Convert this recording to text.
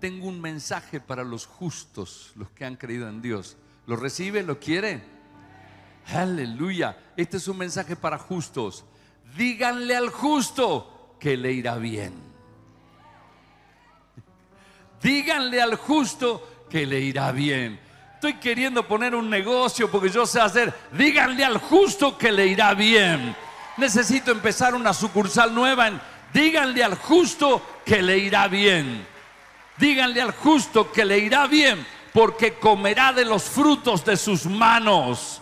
tengo un mensaje para los justos, los que han creído en Dios. ¿Lo recibe? ¿Lo quiere? Aleluya. Este es un mensaje para justos. Díganle al justo que le irá bien. Díganle al justo que le irá bien. Estoy queriendo poner un negocio porque yo sé hacer. Díganle al justo que le irá bien. Necesito empezar una sucursal nueva Díganle al justo que le irá bien. Díganle al justo que le irá bien porque comerá de los frutos de sus manos.